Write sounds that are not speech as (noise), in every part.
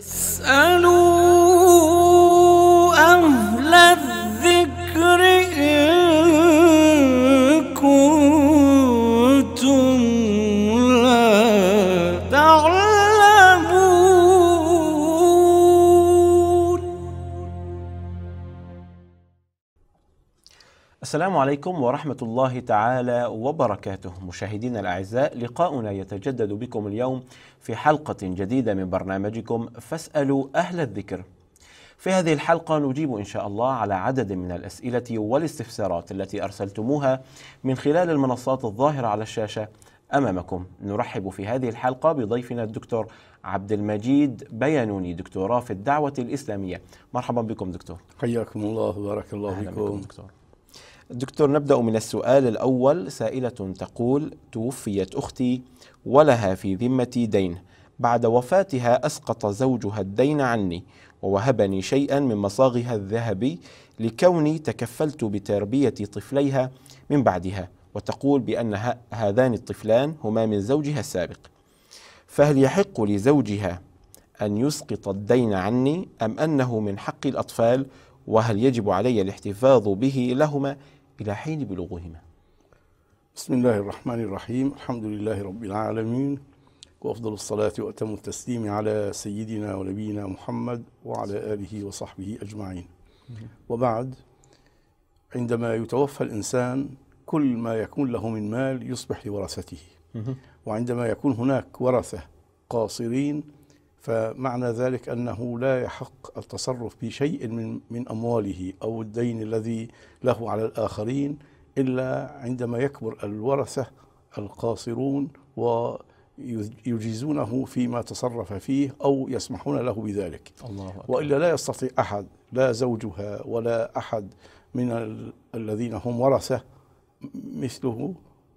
أسأل السلام عليكم ورحمة الله تعالى وبركاته مشاهدينا الأعزاء لقاؤنا يتجدد بكم اليوم في حلقة جديدة من برنامجكم فاسألوا أهل الذكر في هذه الحلقة نجيب إن شاء الله على عدد من الأسئلة والاستفسارات التي أرسلتموها من خلال المنصات الظاهرة على الشاشة أمامكم نرحب في هذه الحلقة بضيفنا الدكتور عبد المجيد بيانوني دكتوراه في الدعوة الإسلامية مرحبا بكم دكتور حياكم الله وبارك الله فيكم دكتور دكتور نبدأ من السؤال الأول سائلة تقول توفيت أختي ولها في ذمتي دين بعد وفاتها أسقط زوجها الدين عني ووهبني شيئا من مصاغها الذهبي لكوني تكفلت بتربية طفليها من بعدها وتقول بأن هذان الطفلان هما من زوجها السابق فهل يحق لزوجها أن يسقط الدين عني أم أنه من حق الأطفال وهل يجب علي الاحتفاظ به لهما إلى حين بلوغهما بسم الله الرحمن الرحيم الحمد لله رب العالمين وأفضل الصلاة وأتم التسليم على سيدنا ونبينا محمد وعلى آله وصحبه أجمعين وبعد عندما يتوفى الإنسان كل ما يكون له من مال يصبح لورثته وعندما يكون هناك ورثة قاصرين فمعنى ذلك أنه لا يحق التصرف بشيء من, من أمواله أو الدين الذي له على الآخرين إلا عندما يكبر الورثة القاصرون ويجيزونه فيما تصرف فيه أو يسمحون له بذلك الله أكبر. وإلا لا يستطيع أحد لا زوجها ولا أحد من الذين هم ورثة مثله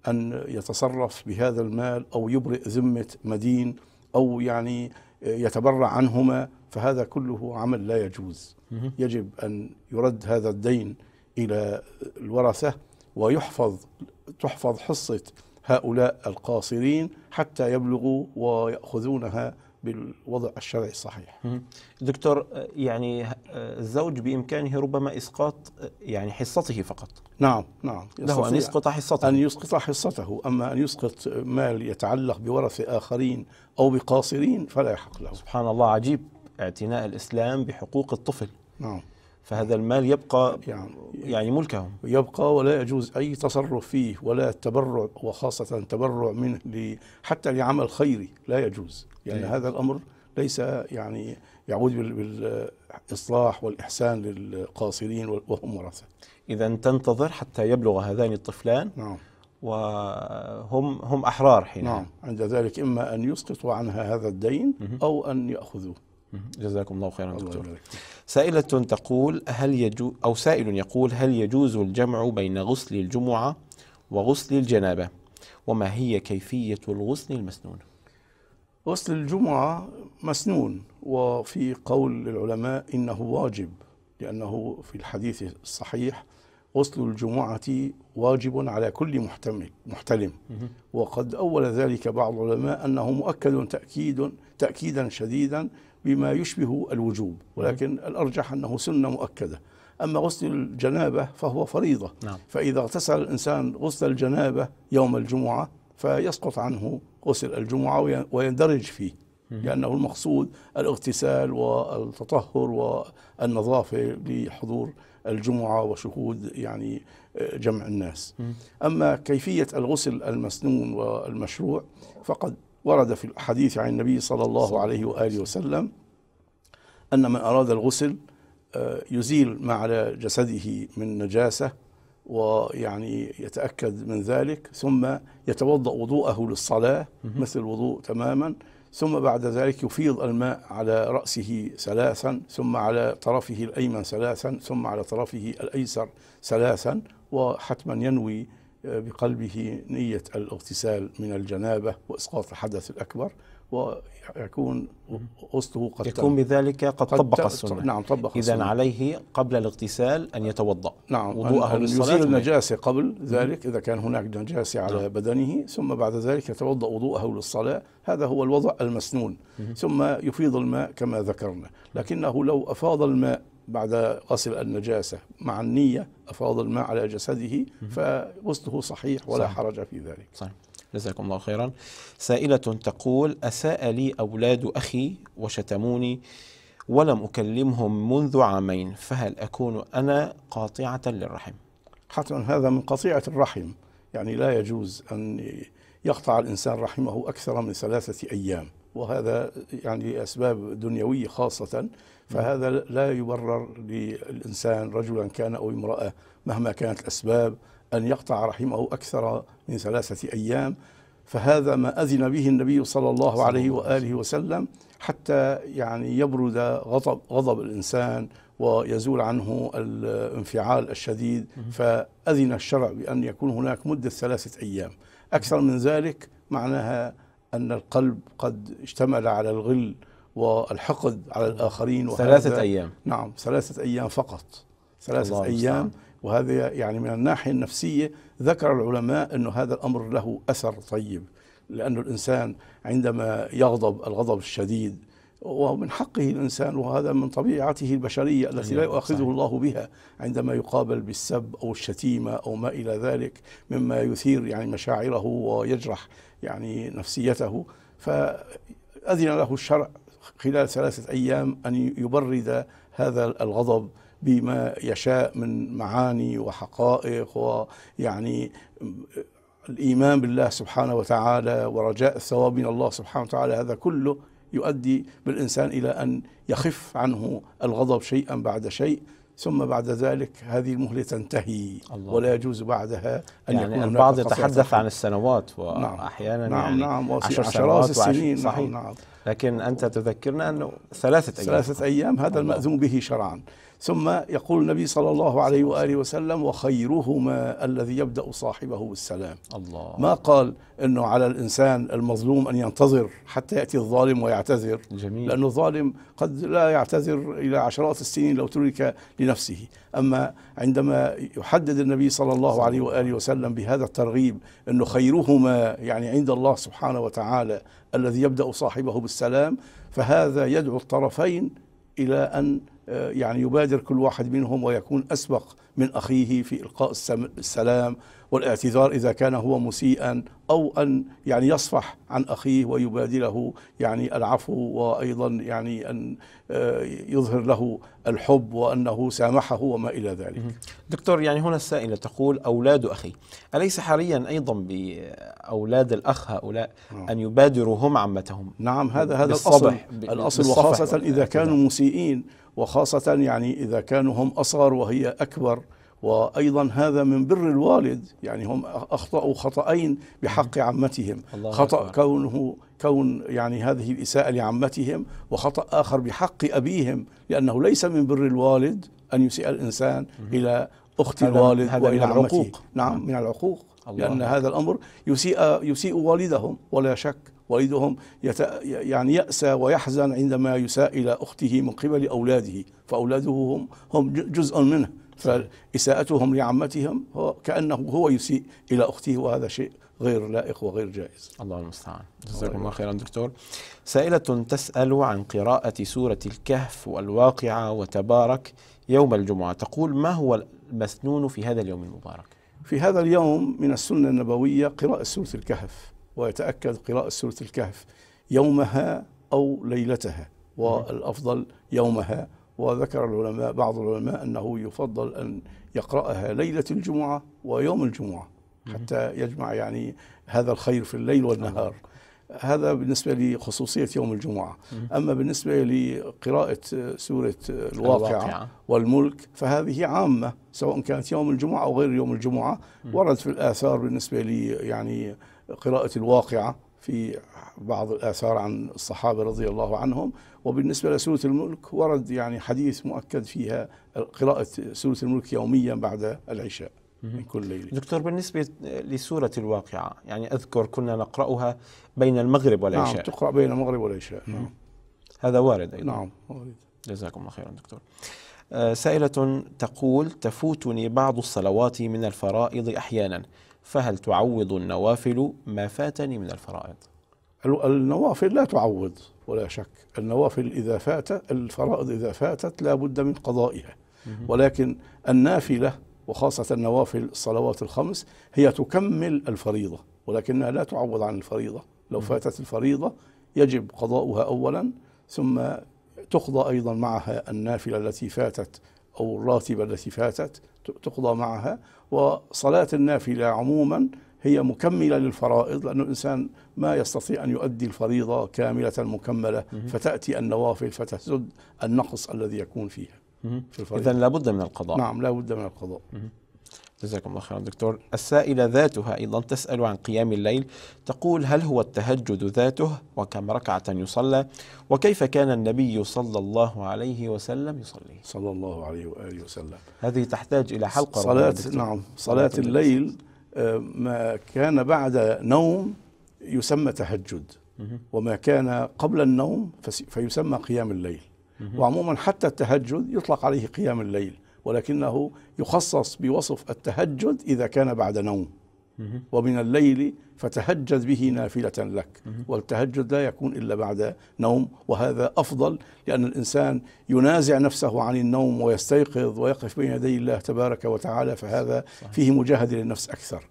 أن يتصرف بهذا المال أو يبرئ ذمة مدين أو يعني يتبرع عنهما فهذا كله عمل لا يجوز يجب أن يرد هذا الدين إلى الورثة ويحفظ تحفظ حصة هؤلاء القاصرين حتى يبلغوا ويأخذونها بالوضع الشرعي الصحيح دكتور يعني الزوج بإمكانه ربما إسقاط يعني حصته فقط نعم نعم له أن يسقط حصته أن يسقط حصته أما أن يسقط مال يتعلق بورث آخرين أو بقاصرين فلا يحق له سبحان الله عجيب اعتناء الإسلام بحقوق الطفل نعم فهذا المال يبقى يعني, يعني ملكهم يبقى ولا يجوز أي تصرف فيه ولا تبرع وخاصة تبرع منه حتى لعمل خيري لا يجوز لأن يعني إيه. هذا الأمر ليس يعني يعود بالإصلاح والإحسان للقاصرين وهم ورثة إذا تنتظر حتى يبلغ هذان الطفلان نعم وهم هم أحرار حينها نعم عند ذلك إما أن يسقطوا عنها هذا الدين أو أن يأخذوه جزاكم الله خيرا دكتور الله سائلة تقول هل يجوز أو سائل يقول هل يجوز الجمع بين غسل الجمعة وغسل الجنابة وما هي كيفية الغسل المسنون غسل الجمعة مسنون وفي قول للعلماء إنه واجب لأنه في الحديث الصحيح غسل الجمعة واجب على كل محتمل محتلم وقد أول ذلك بعض العلماء أنه مؤكد تأكيد تأكيدا شديدا بما يشبه الوجوب ولكن الأرجح أنه سنة مؤكدة أما غسل الجنابة فهو فريضة نعم. فإذا اغتسل الإنسان غسل الجنابة يوم الجمعة فيسقط عنه غسل الجمعة ويندرج فيه لأنه المقصود الاغتسال والتطهر والنظافة لحضور الجمعة وشهود يعني آه، جمع الناس أما كيفية الغسل المسنون والمشروع فقد ورد في الحديث عن النبي صلى الله عليه وآله وسلم أن من أراد الغسل آه، يزيل ما على جسده من نجاسة ويعني يتأكد من ذلك ثم يتوضأ وضوءه للصلاة مثل الوضوء تماما ثم بعد ذلك يفيض الماء على رأسه ثلاثا ثم على طرفه الأيمن ثلاثا ثم على طرفه الأيسر ثلاثا وحتما ينوي بقلبه نية الاغتسال من الجنابة وإسقاط الحدث الأكبر ويكون غسله قد يكون بذلك قد, قد طبق السنة نعم طبق إذا عليه قبل الاغتسال أن يتوضأ نعم وضوءه أن يزيل النجاسة قبل ذلك إذا كان هناك نجاسة على نعم. بدنه ثم بعد ذلك يتوضأ وضوءه للصلاة هذا هو الوضع المسنون ثم يفيض الماء كما ذكرنا لكنه لو أفاض الماء بعد غسل النجاسة مع النية أفاض الماء على جسده فغسله صحيح ولا صحيح. حرج في ذلك صحيح. جزاكم الله خيرا سائلة تقول أساء لي أولاد أخي وشتموني ولم أكلمهم منذ عامين فهل أكون أنا قاطعة للرحم حتما هذا من قطيعة الرحم يعني لا يجوز أن يقطع الإنسان رحمه أكثر من ثلاثة أيام وهذا يعني أسباب دنيوية خاصة فهذا لا يبرر للإنسان رجلا كان أو امرأة مهما كانت الأسباب أن يقطع رحمه أكثر من ثلاثة أيام فهذا ما أذن به النبي صلى الله عليه وآله وسلم حتى يعني يبرد غضب, غضب الإنسان ويزول عنه الانفعال الشديد فأذن الشرع بأن يكون هناك مدة ثلاثة أيام أكثر من ذلك معناها أن القلب قد اشتمل على الغل والحقد على الآخرين ثلاثة أيام نعم ثلاثة أيام فقط ثلاثة أيام وهذا يعني من الناحية النفسية ذكر العلماء أنه هذا الأمر له أثر طيب لأن الإنسان عندما يغضب الغضب الشديد ومن حقه الإنسان وهذا من طبيعته البشرية التي لا أيوة، يؤاخذه الله بها عندما يقابل بالسب أو الشتيمة أو ما إلى ذلك مما يثير يعني مشاعره ويجرح يعني نفسيته فأذن له الشرع خلال ثلاثة أيام أن يبرد هذا الغضب بما يشاء من معاني وحقائق ويعني الإيمان بالله سبحانه وتعالى ورجاء الثواب من الله سبحانه وتعالى هذا كله يؤدي بالإنسان إلى أن يخف عنه الغضب شيئا بعد شيء ثم بعد ذلك هذه المهلة تنتهي الله. ولا يجوز بعدها أن يعني يكون البعض يتحدث عن السنوات وأحيانا نعم. نعم. يعني نعم. نعم. عشر سنوات السنين صحيح. نعم. نعم. لكن أنت تذكرنا أنه ثلاثة أيام ثلاثة أيام هذا المأذون به شرعا ثم يقول النبي صلى الله عليه وآله وسلم وخيرهما الذي يبدأ صاحبه بالسلام الله ما قال أنه على الإنسان المظلوم أن ينتظر حتى يأتي الظالم ويعتذر جميل لأن الظالم قد لا يعتذر إلى عشرات السنين لو ترك لنفسه أما عندما يحدد النبي صلى الله عليه وآله وسلم بهذا الترغيب أنه خيرهما يعني عند الله سبحانه وتعالى الذي يبدأ صاحبه بالسلام فهذا يدعو الطرفين إلى أن آه، يعني يبادر كل واحد منهم ويكون أسبق من أخيه في إلقاء السلام والاعتذار إذا كان هو مسيئا أو أن يعني يصفح عن أخيه ويبادله يعني العفو وأيضا يعني أن آه، يظهر له الحب وأنه سامحه وما إلى ذلك دكتور يعني هنا السائلة تقول أولاد أخي أليس حاليا أيضا بأولاد الأخ هؤلاء آه. أن يبادروا هم عمتهم نعم هذا هذا الأصل الأصل وخاصة إذا كانوا مسيئين وخاصة يعني إذا كانوا هم أصغر وهي أكبر وأيضا هذا من بر الوالد يعني هم أخطأوا خطأين بحق عمتهم خطأ أكبر. كونه كون يعني هذه الإساءة لعمتهم وخطأ آخر بحق أبيهم لأنه ليس من بر الوالد أن يسيء الإنسان إلى أخت الوالد هذا وإلى عمته العقوق. نعم من العقوق الله لأن هذا الأمر يسيء, يسيء والدهم ولا شك والدهم يعني يأسى ويحزن عندما يساء إلى أخته من قبل أولاده فأولاده هم, هم جزء منه فإساءتهم لعمتهم هو كأنه هو يسيء إلى أخته وهذا شيء غير لائق وغير جائز الله المستعان جزاكم الله خيرا دكتور سائلة تسأل عن قراءة سورة الكهف والواقعة وتبارك يوم الجمعة تقول ما هو المسنون في هذا اليوم المبارك في هذا اليوم من السنة النبوية قراءة سورة الكهف ويتأكد قراءة سورة الكهف يومها أو ليلتها والأفضل يومها وذكر العلماء بعض العلماء أنه يفضل أن يقرأها ليلة الجمعة ويوم الجمعة حتى يجمع يعني هذا الخير في الليل والنهار هذا بالنسبة لخصوصية يوم الجمعة أما بالنسبة لقراءة سورة الواقعة والملك فهذه عامة سواء كانت يوم الجمعة أو غير يوم الجمعة ورد في الآثار بالنسبة لي يعني قراءة الواقعة في بعض الآثار عن الصحابة رضي الله عنهم وبالنسبة لسورة الملك ورد يعني حديث مؤكد فيها قراءة سورة الملك يوميا بعد العشاء من كل ليلة دكتور بالنسبة لسورة الواقعة يعني أذكر كنا نقرأها بين المغرب والعشاء نعم تقرأ بين المغرب والعشاء نعم هذا وارد أيضا نعم وارد جزاكم الله خيرا دكتور آه، سائلة تقول تفوتني بعض الصلوات من الفرائض أحيانا فهل تعوض النوافل ما فاتني من الفرائض النوافل لا تعوض ولا شك النوافل إذا فات الفرائض إذا فاتت لا بد من قضائها ولكن النافلة وخاصة النوافل الصلوات الخمس هي تكمل الفريضة ولكنها لا تعوض عن الفريضة لو فاتت الفريضة يجب قضاؤها أولا ثم تقضى أيضا معها النافلة التي فاتت أو الراتبة التي فاتت تقضى معها وصلاة النافلة عموما هي مكملة للفرائض لأن الإنسان ما يستطيع أن يؤدي الفريضة كاملة مكملة فتأتي النوافل فتسد النقص الذي يكون فيها في إذا لابد من القضاء نعم لابد من القضاء جزاكم الله خيرا دكتور السائلة ذاتها أيضا تسأل عن قيام الليل تقول هل هو التهجد ذاته وكم ركعة يصلى وكيف كان النبي صلى الله عليه وسلم يصلي صلى الله عليه وآله وسلم هذه تحتاج إلى حلقة صلاة نعم صلاة الليل آه، ما كان بعد نوم يسمى تهجد وما كان قبل النوم فيسمى قيام الليل وعموما حتى التهجد يطلق عليه قيام الليل ولكنه يخصص بوصف التهجد إذا كان بعد نوم ومن الليل فتهجد به نافلة لك والتهجد لا يكون إلا بعد نوم وهذا أفضل لأن الإنسان ينازع نفسه عن النوم ويستيقظ ويقف بين يدي الله تبارك وتعالى فهذا فيه مجاهدة للنفس أكثر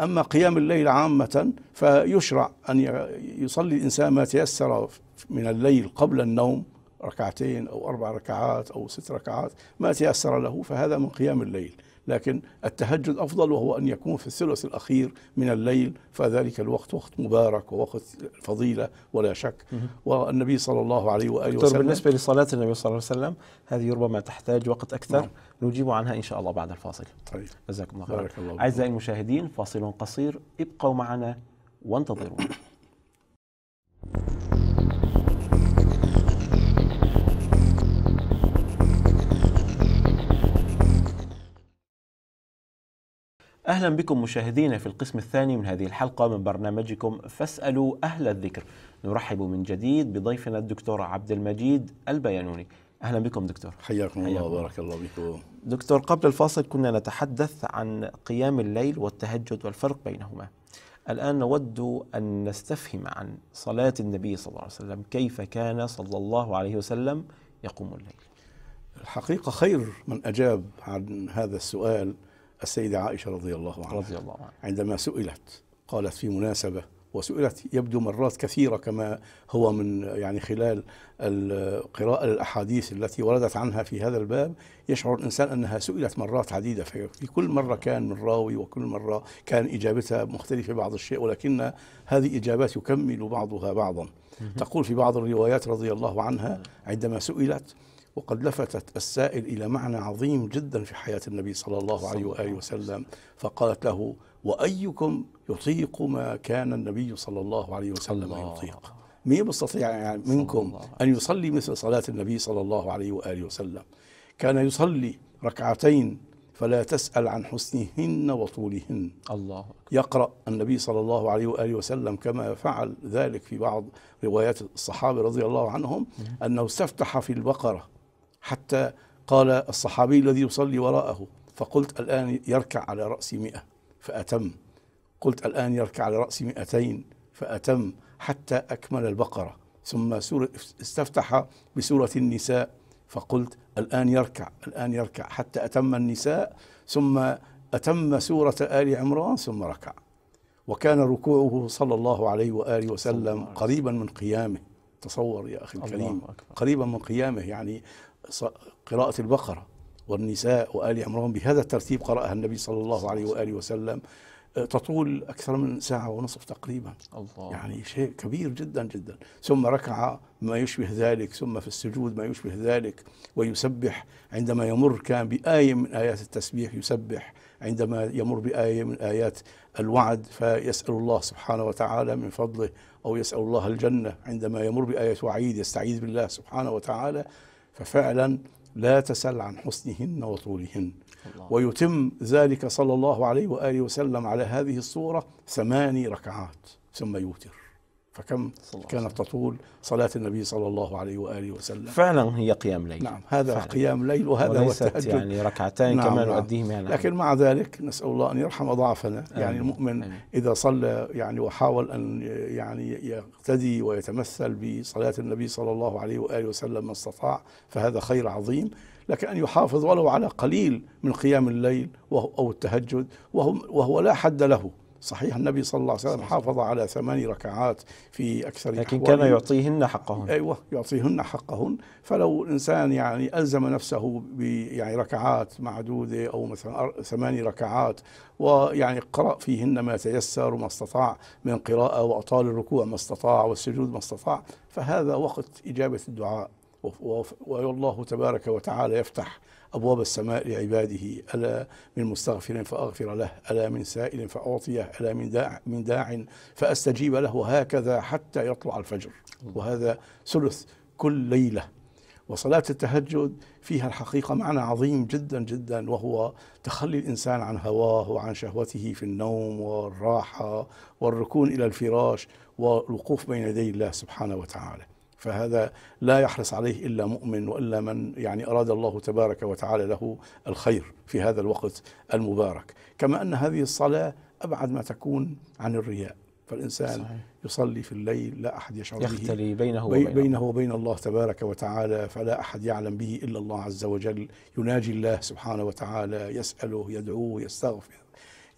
أما قيام الليل عامة فيشرع أن يصلي الإنسان ما تيسر من الليل قبل النوم ركعتين أو أربع ركعات أو ست ركعات ما تيسر له فهذا من قيام الليل لكن التهجد أفضل وهو أن يكون في الثلث الأخير من الليل فذلك الوقت وقت مبارك ووقت فضيلة ولا شك والنبي صلى الله عليه وآله وسلم بالنسبة لصلاة النبي صلى الله عليه وسلم هذه ربما تحتاج وقت أكثر نعم. نجيب عنها إن شاء الله بعد الفاصل طيب جزاكم الله خير أعزائي المشاهدين فاصل قصير ابقوا معنا وانتظرونا (coughs) أهلا بكم مشاهدينا في القسم الثاني من هذه الحلقة من برنامجكم فاسألوا أهل الذكر نرحب من جديد بضيفنا الدكتور عبد المجيد البيانوني أهلا بكم دكتور حياكم الله وبارك الله بكم دكتور قبل الفاصل كنا نتحدث عن قيام الليل والتهجد والفرق بينهما الآن نود أن نستفهم عن صلاة النبي صلى الله عليه وسلم كيف كان صلى الله عليه وسلم يقوم الليل الحقيقة خير من أجاب عن هذا السؤال السيدة عائشة رضي الله عنها رضي الله عنها عندما سئلت قالت في مناسبة وسئلت يبدو مرات كثيرة كما هو من يعني خلال القراءة للأحاديث التي وردت عنها في هذا الباب يشعر الإنسان أنها سئلت مرات عديدة في كل مرة كان من راوي وكل مرة كان إجابتها مختلفة بعض الشيء ولكن هذه إجابات يكمل بعضها بعضا تقول في بعض الروايات رضي الله عنها عندما سئلت وقد لفتت السائل إلى معنى عظيم جدا في حياة النبي صلى الله عليه وآله وسلم فقالت له وأيكم يطيق ما كان النبي صلى الله عليه وسلم الله. يطيق مين يستطيع يعني منكم أن يصلي مثل صلاة النبي صلى الله عليه وآله وسلم كان يصلي ركعتين فلا تسأل عن حسنهن وطولهن الله يقرأ النبي صلى الله عليه وآله وسلم كما فعل ذلك في بعض روايات الصحابة رضي الله عنهم أنه استفتح في البقرة حتى قال الصحابي الذي يصلي وراءه فقلت الآن يركع على رأس مئة فأتم قلت الآن يركع على رأس مئتين فأتم حتى أكمل البقرة ثم سورة استفتح بسورة النساء فقلت الآن يركع الآن يركع حتى أتم النساء ثم أتم سورة آل عمران ثم ركع وكان ركوعه صلى الله عليه وآله وسلم قريبا من قيامه تصور يا أخي الكريم قريبا من قيامه يعني قراءة البقرة والنساء وآل عمران بهذا الترتيب قرأها النبي صلى الله عليه وآله وسلم آه، تطول أكثر من ساعة ونصف تقريبا الله. يعني شيء كبير جدا جدا ثم ركع ما يشبه ذلك ثم في السجود ما يشبه ذلك ويسبح عندما يمر كان بآية من آيات التسبيح يسبح عندما يمر بآية من آيات الوعد فيسأل الله سبحانه وتعالى من فضله أو يسأل الله الجنة عندما يمر بآية وعيد يستعيذ بالله سبحانه وتعالى ففعلا لا تسل عن حسنهن وطولهن ويتم ذلك صلى الله عليه وآله وسلم على هذه الصورة ثماني ركعات ثم يوتر فكم كانت تطول صلاة النبي صلى الله عليه وآله وسلم فعلا هي قيام ليل نعم هذا فعلا. قيام ليل وهذا هو التهجد يعني ركعتين نعم كما نؤديه نعم. يعني. لكن مع ذلك نسأل الله أن يرحم ضعفنا يعني المؤمن إذا صلى يعني وحاول أن يعني يقتدي ويتمثل بصلاة النبي صلى الله عليه وآله وسلم ما استطاع فهذا خير عظيم لكن أن يحافظ ولو على قليل من قيام الليل أو التهجد وهو, وهو لا حد له صحيح النبي صلى الله عليه وسلم حافظ على ثماني ركعات في أكثر لكن كان يعطيهن حقهن أيوة يعطيهن حقهن فلو الإنسان يعني ألزم نفسه يعني ركعات معدودة أو مثلا ثماني ركعات ويعني قرأ فيهن ما تيسر وما استطاع من قراءة وأطال الركوع ما استطاع والسجود ما استطاع فهذا وقت إجابة الدعاء والله تبارك وتعالى يفتح أبواب السماء لعباده ألا من مستغفر فأغفر له ألا من سائل فأعطيه ألا من داع, من داع فأستجيب له وهكذا حتى يطلع الفجر وهذا ثلث كل ليلة وصلاة التهجد فيها الحقيقة معنى عظيم جدا جدا وهو تخلي الإنسان عن هواه وعن شهوته في النوم والراحة والركون إلى الفراش والوقوف بين يدي الله سبحانه وتعالى فهذا لا يحرص عليه إلا مؤمن وإلا من يعني أراد الله تبارك وتعالى له الخير في هذا الوقت المبارك كما أن هذه الصلاة أبعد ما تكون عن الرياء فالإنسان صحيح. يصلي في الليل لا أحد يشعر يختلي به بينه, وبين بينه وبين الله تبارك وتعالى فلا أحد يعلم به إلا الله عز وجل يناجي الله سبحانه وتعالى يسأله يدعوه يستغفر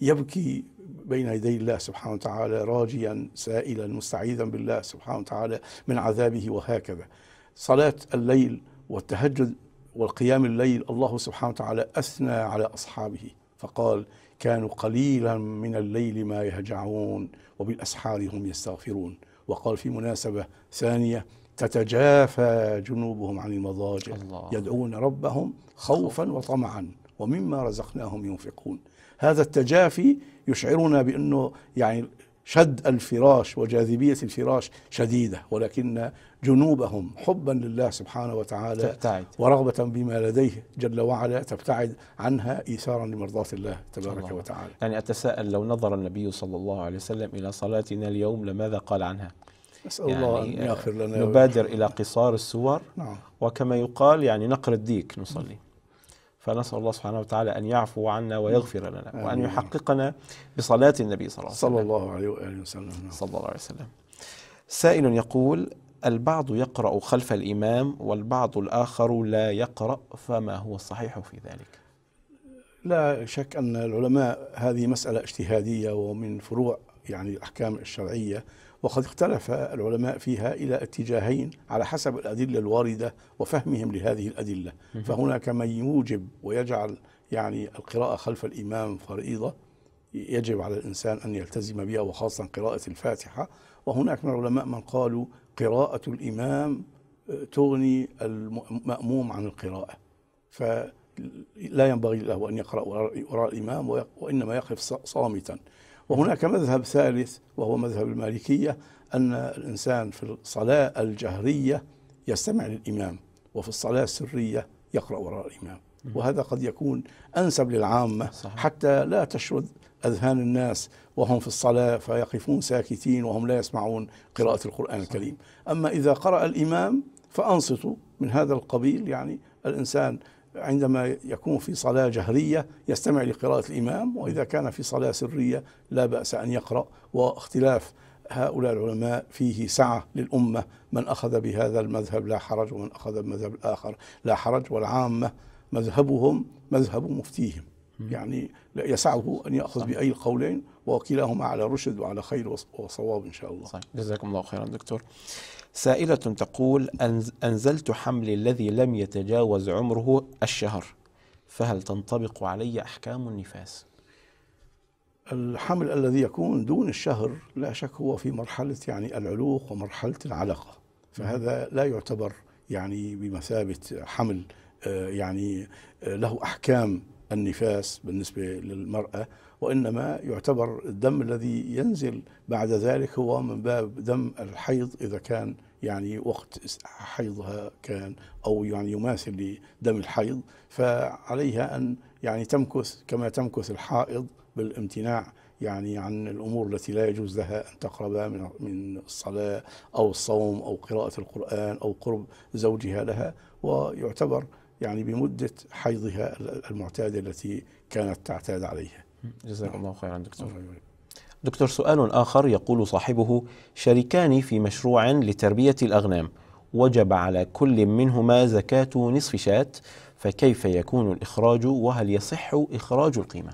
يبكي بين يدي الله سبحانه وتعالى راجيا سائلا مستعيذا بالله سبحانه وتعالى من عذابه وهكذا صلاة الليل والتهجد والقيام الليل الله سبحانه وتعالى أثنى على أصحابه فقال كانوا قليلا من الليل ما يهجعون وبالأسحار هم يستغفرون وقال في مناسبة ثانية تتجافى جنوبهم عن المضاجع يدعون ربهم خوفا وطمعا ومما رزقناهم ينفقون هذا التجافي يشعرنا بأنه يعني شد الفراش وجاذبية الفراش شديدة ولكن جنوبهم حبا لله سبحانه وتعالى تبتعد. ورغبة بما لديه جل وعلا تبتعد عنها إيثارا لمرضاة الله تبارك الله. وتعالى يعني أتساءل لو نظر النبي صلى الله عليه وسلم إلى صلاتنا اليوم لماذا قال عنها أسأل يعني الله أن يعني، آه، يغفر لنا نبادر إلى قصار السور نعم. وكما يقال يعني نقر الديك نصلي فنسأل الله سبحانه وتعالى أن يعفو عنا ويغفر لنا آمين. وأن يحققنا بصلاة النبي صلى الله عليه وسلم صلى الله عليه وآله وسلم نعم. صلى الله عليه وسلم سائل يقول البعض يقرأ خلف الإمام والبعض الآخر لا يقرأ فما هو الصحيح في ذلك لا شك أن العلماء هذه مسألة اجتهادية ومن فروع يعني الأحكام الشرعية وقد اختلف العلماء فيها إلى اتجاهين على حسب الأدلة الواردة وفهمهم لهذه الأدلة فهناك من يوجب ويجعل يعني القراءة خلف الإمام فريضة يجب على الإنسان أن يلتزم بها وخاصة قراءة الفاتحة وهناك من العلماء من قالوا قراءة الإمام آه، تغني المأموم عن القراءة فلا ينبغي له أن يقرأ وراء الإمام وإنما يقف صامتا وهناك مذهب ثالث وهو مذهب المالكية أن الإنسان في الصلاة الجهرية يستمع للإمام وفي الصلاة السرية يقرأ وراء الإمام وهذا قد يكون أنسب للعامة صحيح. حتى لا تشرد أذهان الناس وهم في الصلاة فيقفون ساكتين وهم لا يسمعون قراءة القرآن صحيح. الكريم أما إذا قرأ الإمام فأنصتوا من هذا القبيل يعني الإنسان عندما يكون في صلاة جهرية يستمع لقراءة الإمام وإذا كان في صلاة سرية لا بأس أن يقرأ واختلاف هؤلاء العلماء فيه سعة للأمة من أخذ بهذا المذهب لا حرج ومن أخذ بمذهب الآخر لا حرج والعامة مذهبهم مذهب مفتيهم يعني يسعه أن يأخذ بأي القولين وكلاهما على رشد وعلى خير وصواب إن شاء الله صحيح. جزاكم الله خيرا دكتور سائلة تقول أنزلت حملي الذي لم يتجاوز عمره الشهر فهل تنطبق علي أحكام النفاس؟ الحمل الذي يكون دون الشهر لا شك هو في مرحلة يعني العلوق ومرحلة العلقة فهذا لا يعتبر يعني بمثابة حمل آه، يعني آه، له أحكام النفاس بالنسبة للمرأة وإنما يعتبر الدم الذي ينزل بعد ذلك هو من باب دم الحيض إذا كان يعني وقت حيضها كان أو يعني يماثل لدم الحيض فعليها أن يعني تمكث كما تمكث الحائض بالامتناع يعني عن الأمور التي لا يجوز لها أن تقرب من من الصلاة أو الصوم أو قراءة القرآن أو قرب زوجها لها ويعتبر يعني بمدة حيضها المعتادة التي كانت تعتاد عليها جزاك الله خيرا دكتور دكتور سؤال آخر يقول صاحبه شريكان في مشروع لتربية الأغنام وجب على كل منهما زكاة نصف شاة فكيف يكون الإخراج وهل يصح إخراج القيمة؟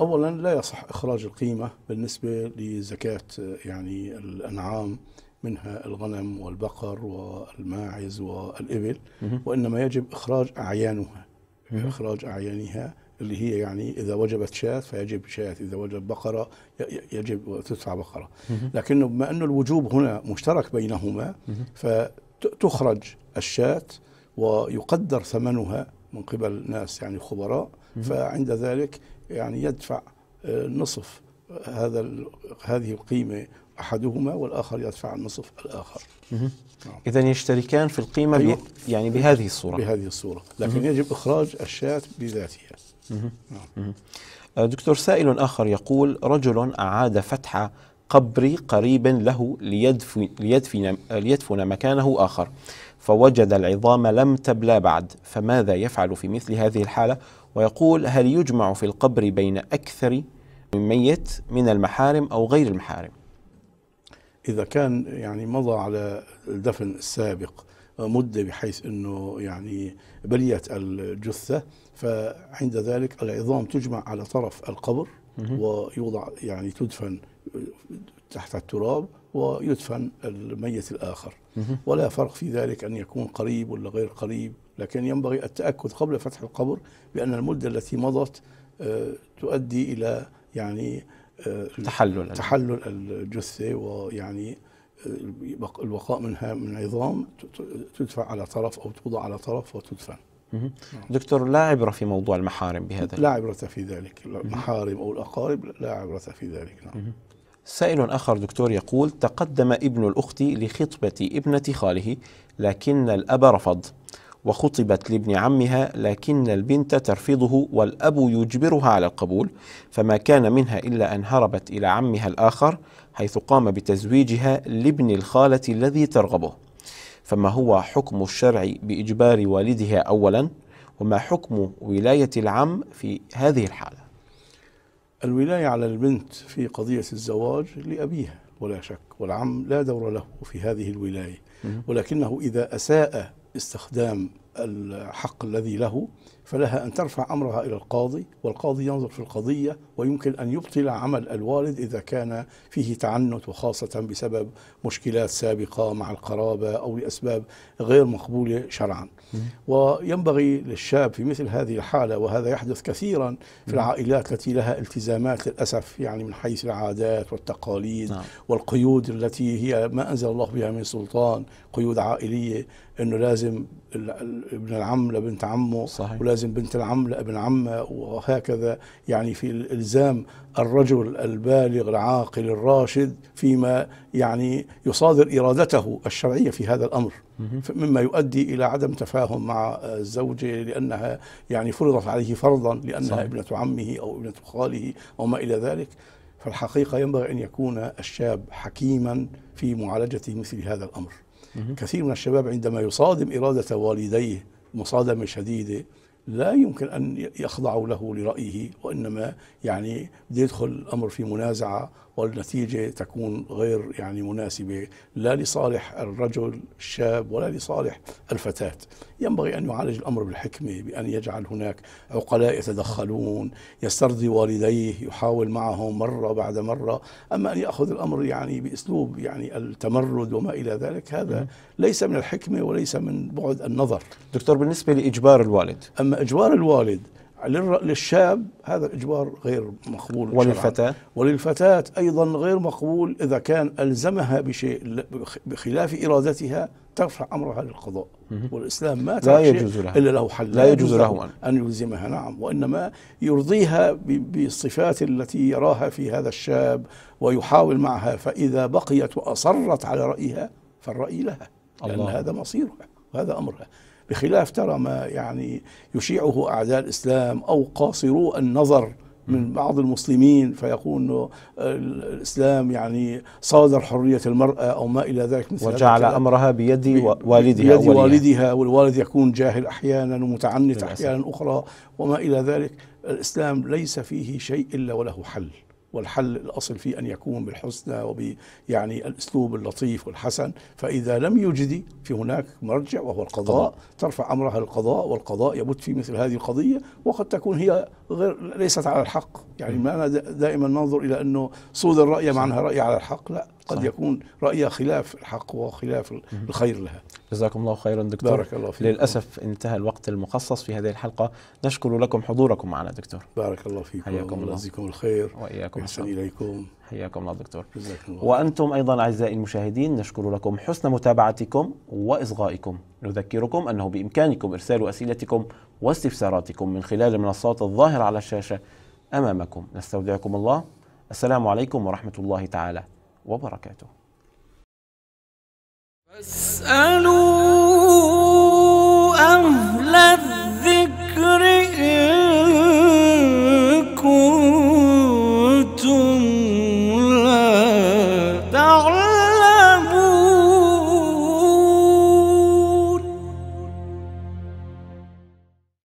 أولا لا يصح إخراج القيمة بالنسبة لزكاة يعني الأنعام منها الغنم والبقر والماعز والإبل وإنما يجب إخراج أعيانها إخراج أعيانها اللي هي يعني إذا وجبت شاة فيجب شاة إذا وجبت بقرة يجب تدفع بقرة لكنه بما أنه الوجوب هنا مشترك بينهما فتخرج الشاة ويقدر ثمنها من قبل ناس يعني خبراء فعند ذلك يعني يدفع آه، نصف هذا هذه القيمة أحدهما والآخر يدفع النصف الآخر نعم. إذا يشتركان في القيمة أيوة. يعني بهذه الصورة بهذه الصورة لكن يجب إخراج الشاة بذاتها دكتور سائل آخر يقول رجل أعاد فتح قبر قريب له ليدفن, ليدفن, ليدفن مكانه آخر فوجد العظام لم تبلى بعد فماذا يفعل في مثل هذه الحالة ويقول هل يجمع في القبر بين أكثر من ميت من المحارم أو غير المحارم إذا كان يعني مضى على الدفن السابق مدة بحيث أنه يعني بليت الجثة فعند ذلك العظام تجمع على طرف القبر ويوضع يعني تدفن تحت التراب ويدفن الميت الآخر ولا فرق في ذلك أن يكون قريب ولا غير قريب لكن ينبغي التأكد قبل فتح القبر بأن المدة التي مضت آه، تؤدي إلى يعني آه، تحلل تحلل الجثة ويعني البقاء منها من عظام تدفع على طرف او توضع على طرف وتدفن. دكتور لا عبره في موضوع المحارم بهذا لا عبره في ذلك، المحارم او الاقارب لا عبره في ذلك نعم. سائل آخر دكتور يقول تقدم ابن الأخت لخطبة ابنة خاله لكن الأب رفض وخطبت لابن عمها لكن البنت ترفضه والأب يجبرها على القبول فما كان منها إلا أن هربت إلى عمها الآخر حيث قام بتزويجها لابن الخالة الذي ترغبه فما هو حكم الشرع بإجبار والدها أولا وما حكم ولاية العم في هذه الحالة الولاية على البنت في قضية الزواج لأبيها ولا شك والعم لا دور له في هذه الولاية ولكنه إذا أساء استخدام الحق الذي له فلها أن ترفع أمرها إلى القاضي والقاضي ينظر في القضية ويمكن أن يبطل عمل الوالد إذا كان فيه تعنت وخاصة بسبب مشكلات سابقة مع القرابة أو لأسباب غير مقبولة شرعا وينبغي للشاب في مثل هذه الحالة وهذا يحدث كثيرا في العائلات التي لها التزامات للأسف يعني من حيث العادات والتقاليد نعم. والقيود التي هي ما أنزل الله بها من سلطان قيود عائليه انه لازم ابن العم لبنت عمه صحيح. ولازم بنت العم لابن عمه وهكذا يعني في الزام الرجل البالغ العاقل الراشد فيما يعني يصادر ارادته الشرعيه في هذا الامر مما يؤدي الى عدم تفاهم مع الزوجه لانها يعني فرضت عليه فرضا لانها صحيح. ابنه عمه او ابنه خاله او ما الى ذلك فالحقيقه ينبغي ان يكون الشاب حكيما في معالجه مثل هذا الامر كثير من الشباب عندما يصادم إرادة والديه مصادمة شديدة لا يمكن أن يخضعوا له لرأيه وإنما يعني يدخل الأمر في منازعة والنتيجة تكون غير يعني مناسبة لا لصالح الرجل الشاب ولا لصالح الفتاة ينبغي أن يعالج الأمر بالحكمة بأن يجعل هناك عقلاء يتدخلون يسترضي والديه يحاول معهم مرة بعد مرة أما أن يأخذ الأمر يعني بأسلوب يعني التمرد وما إلى ذلك هذا ليس من الحكمة وليس من بعد النظر دكتور بالنسبة لإجبار الوالد أما إجبار الوالد للشاب هذا الإجبار غير مقبول وللفتاة وللفتاة أيضا غير مقبول إذا كان ألزمها بشيء بخلاف إرادتها ترفع أمرها للقضاء والإسلام ما لا يجوز لها إلا له حل لا, يجوز له أن يلزمها نعم وإنما يرضيها بالصفات التي يراها في هذا الشاب ويحاول معها فإذا بقيت وأصرت على رأيها فالرأي لها لأن هذا مصيرها وهذا أمرها بخلاف ترى ما يعني يشيعه أعداء الإسلام أو قاصرو النظر من بعض المسلمين فيقول انه الاسلام يعني صادر حريه المراه او ما الى ذلك مثل وجعل امرها بيد والدها بيد والدها والوالد يكون جاهل احيانا ومتعنت احيانا اخرى وما الى ذلك الاسلام ليس فيه شيء الا وله حل والحل الأصل فيه أن يكون بالحسنى وب يعني الأسلوب اللطيف والحسن فإذا لم يجدي في هناك مرجع وهو القضاء ترفع أمرها للقضاء والقضاء يبت في مثل هذه القضية وقد تكون هي غير ليست على الحق يعني ما دائما ننظر إلى أنه صود الرأي معناها رأي على الحق لا قد صحيح. يكون رأيها خلاف الحق وخلاف الخير لها جزاكم الله خيرا دكتور بارك الله فيك للأسف انتهى الوقت المخصص في هذه الحلقة نشكر لكم حضوركم معنا دكتور بارك الله فيكم حياكم الله جزاكم الخير وإياكم أحسن إليكم حياكم الله دكتور جزاكم الله وأنتم أيضا أعزائي المشاهدين نشكر لكم حسن متابعتكم وإصغائكم نذكركم أنه بإمكانكم إرسال أسئلتكم واستفساراتكم من خلال المنصات الظاهرة على الشاشة أمامكم نستودعكم الله السلام عليكم ورحمة الله تعالى وبركاته فاسألوا أهل